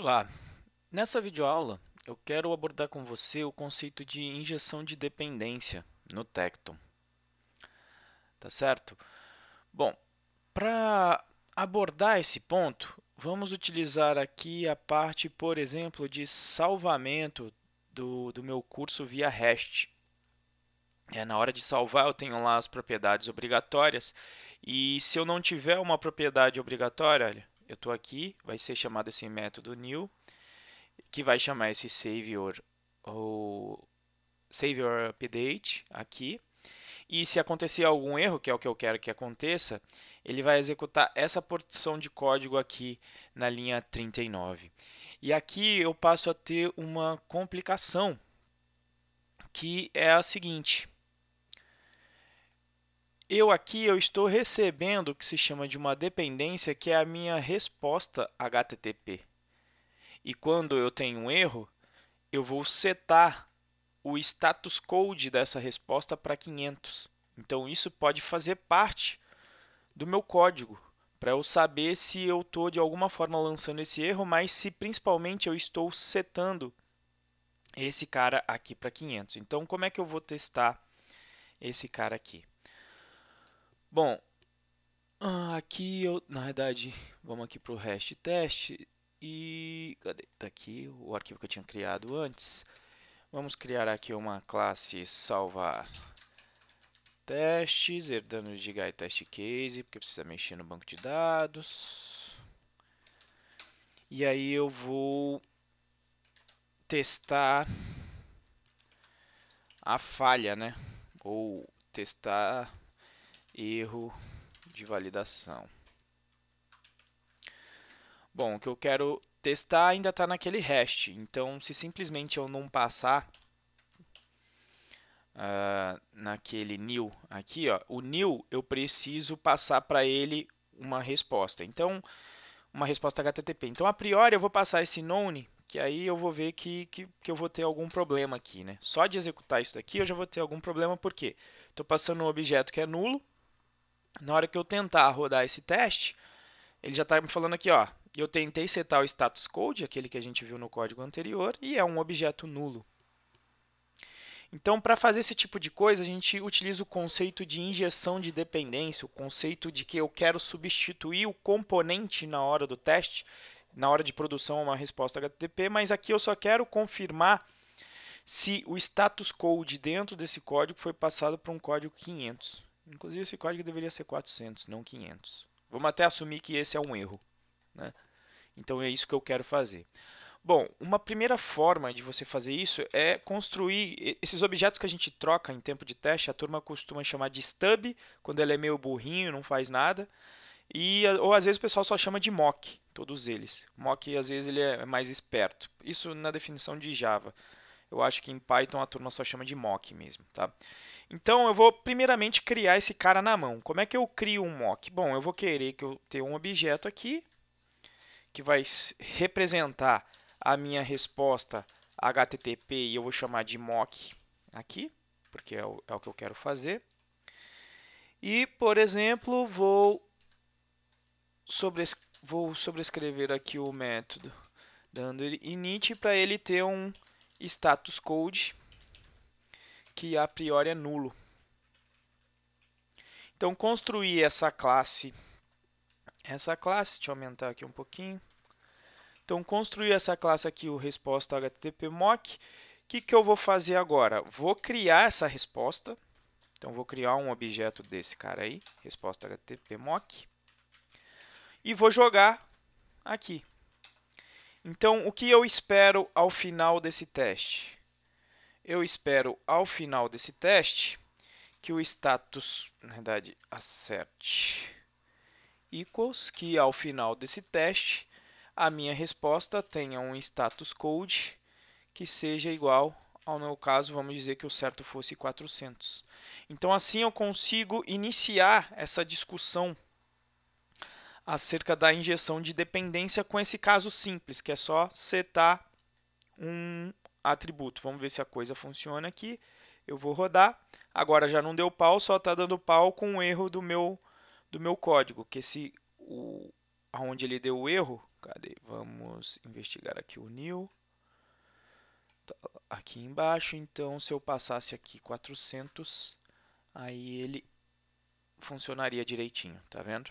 Olá! Nessa videoaula, eu quero abordar com você o conceito de injeção de dependência no Tecton. Tá certo? Bom, para abordar esse ponto, vamos utilizar aqui a parte, por exemplo, de salvamento do, do meu curso via REST. É, na hora de salvar, eu tenho lá as propriedades obrigatórias. E se eu não tiver uma propriedade obrigatória, olha, eu estou aqui, vai ser chamado esse método new, que vai chamar esse savior ou savior update aqui. E se acontecer algum erro, que é o que eu quero que aconteça, ele vai executar essa porção de código aqui na linha 39. E aqui eu passo a ter uma complicação, que é a seguinte. Eu aqui eu estou recebendo o que se chama de uma dependência, que é a minha resposta HTTP. E quando eu tenho um erro, eu vou setar o status code dessa resposta para 500. Então isso pode fazer parte do meu código, para eu saber se eu estou de alguma forma lançando esse erro, mas se principalmente eu estou setando esse cara aqui para 500. Então como é que eu vou testar esse cara aqui? Bom, ah, aqui eu, na verdade, vamos aqui para o hash teste e cadê? Tá aqui o arquivo que eu tinha criado antes. Vamos criar aqui uma classe salvar testes, herdando de guy test case, porque precisa mexer no banco de dados. E aí eu vou testar a falha, né? Ou testar erro de validação. Bom, o que eu quero testar ainda está naquele hash, então se simplesmente eu não passar uh, naquele new aqui, ó, o new eu preciso passar para ele uma resposta, então uma resposta HTTP. Então a priori eu vou passar esse none, que aí eu vou ver que, que, que eu vou ter algum problema aqui, né? Só de executar isso daqui eu já vou ter algum problema, por quê? Estou passando um objeto que é nulo, na hora que eu tentar rodar esse teste, ele já está me falando aqui, ó, eu tentei setar o status code, aquele que a gente viu no código anterior, e é um objeto nulo. Então, para fazer esse tipo de coisa, a gente utiliza o conceito de injeção de dependência, o conceito de que eu quero substituir o componente na hora do teste, na hora de produção uma resposta HTTP, mas aqui eu só quero confirmar se o status code dentro desse código foi passado para um código 500. Inclusive esse código deveria ser 400, não 500. Vamos até assumir que esse é um erro. Né? Então é isso que eu quero fazer. Bom, uma primeira forma de você fazer isso é construir esses objetos que a gente troca em tempo de teste. A turma costuma chamar de stub, quando ele é meio burrinho, não faz nada. E, ou às vezes o pessoal só chama de mock, todos eles. Mock às vezes ele é mais esperto. Isso na definição de Java. Eu acho que em Python a turma só chama de mock mesmo, tá? Então eu vou primeiramente criar esse cara na mão. Como é que eu crio um mock? Bom, eu vou querer que eu tenha um objeto aqui que vai representar a minha resposta HTTP e eu vou chamar de mock aqui, porque é o, é o que eu quero fazer. E, por exemplo, vou, sobres vou sobrescrever aqui o método dando init para ele ter um status code que a priori é nulo. Então, construir essa classe, essa classe, deixa eu aumentar aqui um pouquinho. Então, construir essa classe aqui, o resposta HTTP mock. O que, que eu vou fazer agora? Vou criar essa resposta. Então, vou criar um objeto desse cara aí, resposta HTTP mock. E vou jogar aqui. Então, o que eu espero ao final desse teste? eu espero ao final desse teste que o status, na verdade, acerte equals, que ao final desse teste a minha resposta tenha um status code que seja igual ao meu caso, vamos dizer que o certo fosse 400. Então, assim eu consigo iniciar essa discussão acerca da injeção de dependência com esse caso simples, que é só setar um atributo. Vamos ver se a coisa funciona aqui. Eu vou rodar. Agora já não deu pau, só está dando pau com o erro do meu, do meu código. Que se o, aonde ele deu o erro, cadê? Vamos investigar aqui o new. Tá aqui embaixo, então se eu passasse aqui 400, aí ele funcionaria direitinho, tá vendo?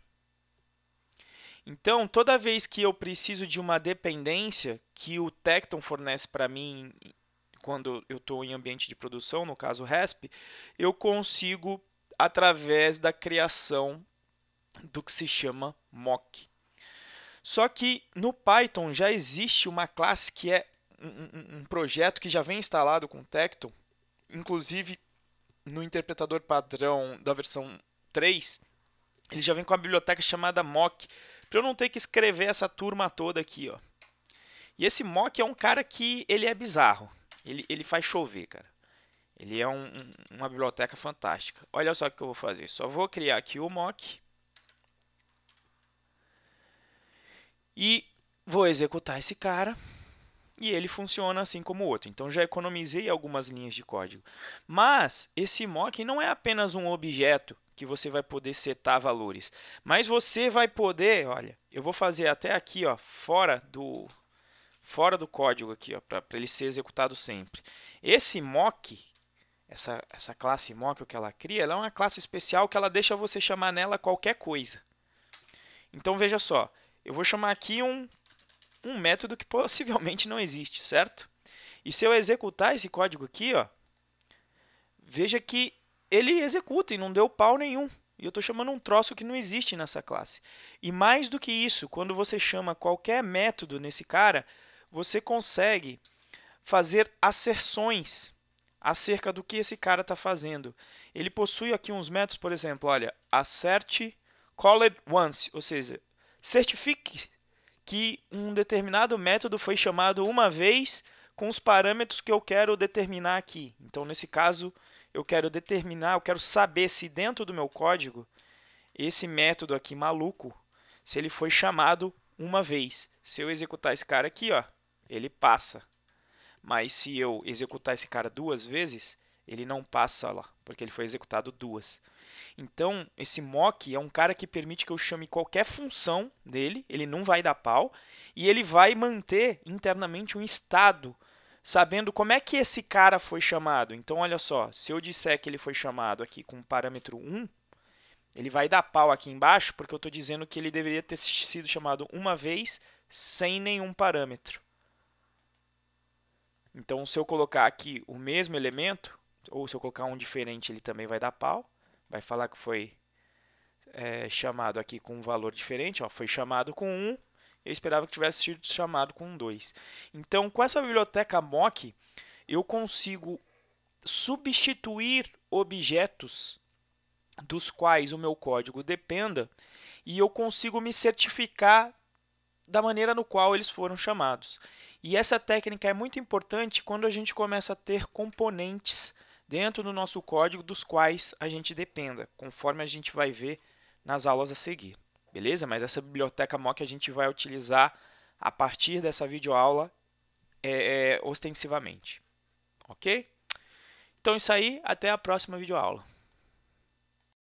Então, toda vez que eu preciso de uma dependência que o Tecton fornece para mim quando eu estou em ambiente de produção, no caso RESP, eu consigo através da criação do que se chama mock. Só que no Python já existe uma classe que é um, um projeto que já vem instalado com o Tecton, inclusive no interpretador padrão da versão 3, ele já vem com a biblioteca chamada mock, para eu não ter que escrever essa turma toda aqui, ó. E esse Mock é um cara que ele é bizarro. Ele, ele faz chover, cara. Ele é um, uma biblioteca fantástica. Olha só o que eu vou fazer. Só vou criar aqui o mock. E vou executar esse cara. E ele funciona assim como o outro. Então já economizei algumas linhas de código. Mas esse mock não é apenas um objeto que você vai poder setar valores. Mas você vai poder, olha, eu vou fazer até aqui, ó, fora do fora do código aqui, ó, para ele ser executado sempre. Esse mock, essa, essa classe mock que ela cria, ela é uma classe especial que ela deixa você chamar nela qualquer coisa. Então veja só, eu vou chamar aqui um, um método que possivelmente não existe, certo? E se eu executar esse código aqui, ó, veja que ele executa e não deu pau nenhum. E eu estou chamando um troço que não existe nessa classe. E mais do que isso, quando você chama qualquer método nesse cara, você consegue fazer acerções acerca do que esse cara está fazendo. Ele possui aqui uns métodos, por exemplo, olha, acerte call it once, ou seja, certifique que um determinado método foi chamado uma vez com os parâmetros que eu quero determinar aqui. Então, nesse caso, eu quero determinar, eu quero saber se dentro do meu código esse método aqui maluco, se ele foi chamado uma vez. Se eu executar esse cara aqui, ó, ele passa. Mas se eu executar esse cara duas vezes, ele não passa lá, porque ele foi executado duas. Então, esse mock é um cara que permite que eu chame qualquer função dele, ele não vai dar pau, e ele vai manter internamente um estado sabendo como é que esse cara foi chamado. Então, olha só, se eu disser que ele foi chamado aqui com o parâmetro 1, ele vai dar pau aqui embaixo, porque eu estou dizendo que ele deveria ter sido chamado uma vez sem nenhum parâmetro. Então, se eu colocar aqui o mesmo elemento, ou se eu colocar um diferente, ele também vai dar pau. Vai falar que foi é, chamado aqui com um valor diferente. Ó, foi chamado com 1, eu esperava que tivesse sido chamado com dois. 2. Então, com essa biblioteca mock, eu consigo substituir objetos dos quais o meu código dependa e eu consigo me certificar da maneira no qual eles foram chamados. E essa técnica é muito importante quando a gente começa a ter componentes dentro do nosso código dos quais a gente dependa, conforme a gente vai ver nas aulas a seguir beleza? Mas essa biblioteca mock a gente vai utilizar a partir dessa videoaula é, é, ostensivamente, ok? Então isso aí, até a próxima videoaula.